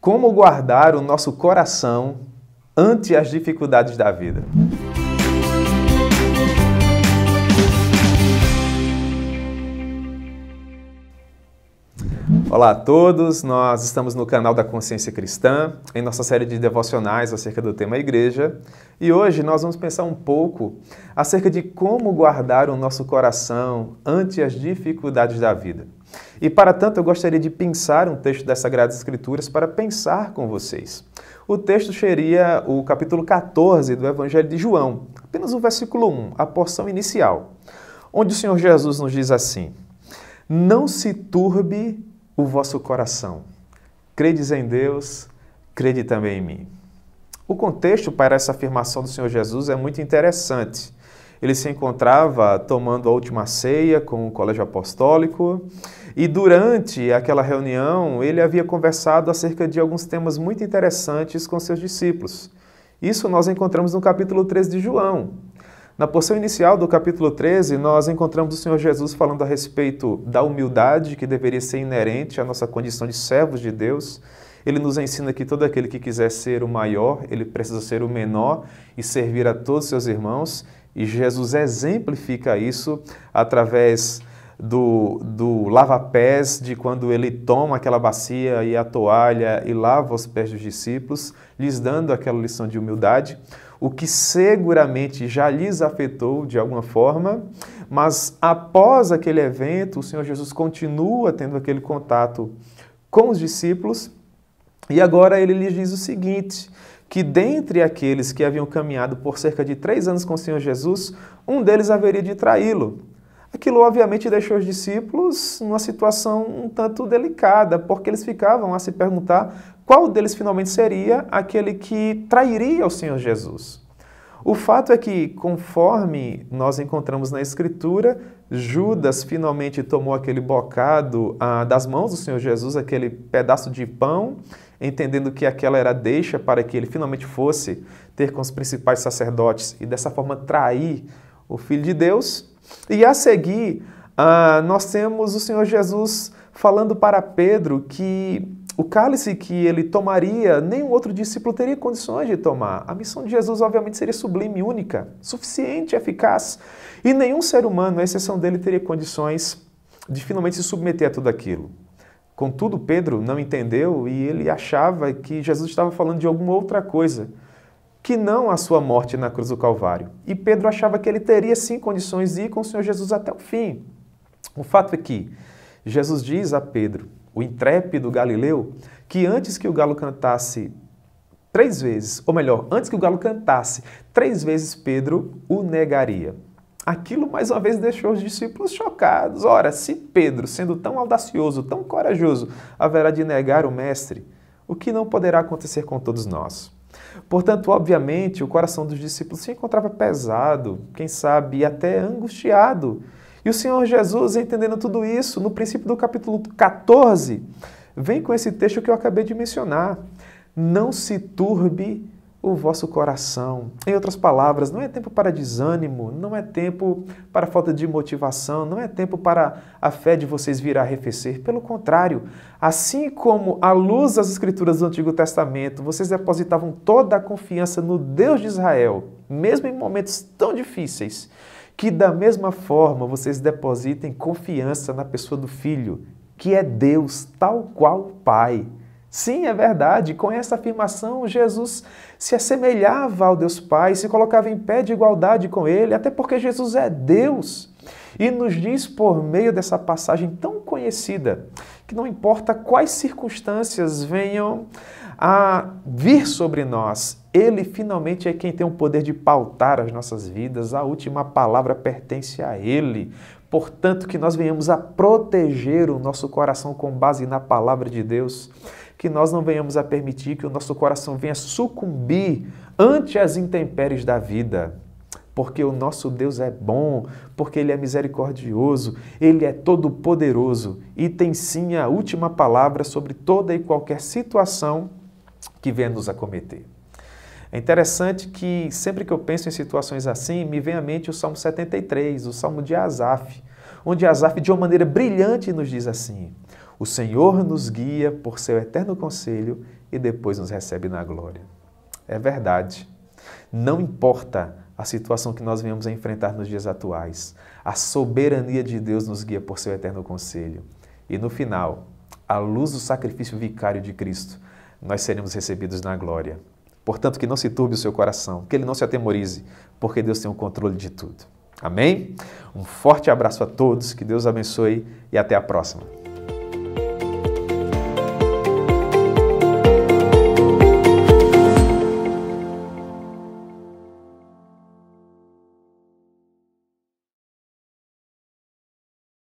Como guardar o nosso coração ante as dificuldades da vida? Olá a todos, nós estamos no canal da Consciência Cristã, em nossa série de devocionais acerca do tema Igreja, e hoje nós vamos pensar um pouco acerca de como guardar o nosso coração ante as dificuldades da vida. E para tanto, eu gostaria de pensar um texto das Sagradas Escrituras para pensar com vocês. O texto seria o capítulo 14 do Evangelho de João, apenas o versículo 1, a porção inicial, onde o Senhor Jesus nos diz assim: Não se turbe o vosso coração. Credes em Deus, crede também em mim. O contexto para essa afirmação do Senhor Jesus é muito interessante ele se encontrava tomando a última ceia com o colégio apostólico e durante aquela reunião ele havia conversado acerca de alguns temas muito interessantes com seus discípulos. Isso nós encontramos no capítulo 13 de João. Na porção inicial do capítulo 13, nós encontramos o Senhor Jesus falando a respeito da humildade que deveria ser inerente à nossa condição de servos de Deus ele nos ensina que todo aquele que quiser ser o maior, ele precisa ser o menor e servir a todos seus irmãos. E Jesus exemplifica isso através do, do lava-pés, de quando ele toma aquela bacia e a toalha e lava os pés dos discípulos, lhes dando aquela lição de humildade, o que seguramente já lhes afetou de alguma forma, mas após aquele evento, o Senhor Jesus continua tendo aquele contato com os discípulos e agora ele lhes diz o seguinte: que dentre aqueles que haviam caminhado por cerca de três anos com o Senhor Jesus, um deles haveria de traí-lo. Aquilo, obviamente, deixou os discípulos numa situação um tanto delicada, porque eles ficavam a se perguntar qual deles finalmente seria aquele que trairia o Senhor Jesus. O fato é que, conforme nós encontramos na Escritura, Judas finalmente tomou aquele bocado ah, das mãos do Senhor Jesus, aquele pedaço de pão, entendendo que aquela era deixa para que ele finalmente fosse ter com os principais sacerdotes e dessa forma trair o Filho de Deus. E a seguir, ah, nós temos o Senhor Jesus falando para Pedro que o cálice que ele tomaria, nenhum outro discípulo teria condições de tomar. A missão de Jesus, obviamente, seria sublime, única, suficiente, eficaz. E nenhum ser humano, à exceção dele, teria condições de finalmente se submeter a tudo aquilo. Contudo, Pedro não entendeu e ele achava que Jesus estava falando de alguma outra coisa, que não a sua morte na cruz do Calvário. E Pedro achava que ele teria sim condições de ir com o Senhor Jesus até o fim. O fato é que Jesus diz a Pedro o intrépido Galileu, que antes que o galo cantasse três vezes, ou melhor, antes que o galo cantasse três vezes, Pedro o negaria. Aquilo mais uma vez deixou os discípulos chocados. Ora, se Pedro, sendo tão audacioso, tão corajoso, haverá de negar o Mestre, o que não poderá acontecer com todos nós? Portanto, obviamente, o coração dos discípulos se encontrava pesado, quem sabe até angustiado e o Senhor Jesus, entendendo tudo isso, no princípio do capítulo 14, vem com esse texto que eu acabei de mencionar. Não se turbe o vosso coração. Em outras palavras, não é tempo para desânimo, não é tempo para falta de motivação, não é tempo para a fé de vocês vir a arrefecer. Pelo contrário, assim como à luz das escrituras do Antigo Testamento, vocês depositavam toda a confiança no Deus de Israel, mesmo em momentos tão difíceis. Que da mesma forma vocês depositem confiança na pessoa do Filho, que é Deus, tal qual o Pai. Sim, é verdade. Com essa afirmação, Jesus se assemelhava ao Deus Pai, se colocava em pé de igualdade com Ele, até porque Jesus é Deus. E nos diz, por meio dessa passagem tão conhecida, que não importa quais circunstâncias venham a vir sobre nós, Ele finalmente é quem tem o poder de pautar as nossas vidas, a última palavra pertence a Ele. Portanto, que nós venhamos a proteger o nosso coração com base na palavra de Deus, que nós não venhamos a permitir que o nosso coração venha sucumbir ante as intempéries da vida. Porque o nosso Deus é bom, porque Ele é misericordioso, Ele é todo-poderoso e tem sim a última palavra sobre toda e qualquer situação que venha nos acometer. É interessante que sempre que eu penso em situações assim, me vem à mente o Salmo 73, o Salmo de Asaf, onde Asaf, de uma maneira brilhante, nos diz assim: O Senhor nos guia por seu eterno conselho e depois nos recebe na glória. É verdade. Não importa a situação que nós venhamos a enfrentar nos dias atuais, a soberania de Deus nos guia por seu eterno conselho. E no final, à luz do sacrifício vicário de Cristo, nós seremos recebidos na glória. Portanto, que não se turbe o seu coração, que ele não se atemorize, porque Deus tem o controle de tudo. Amém? Um forte abraço a todos, que Deus abençoe e até a próxima.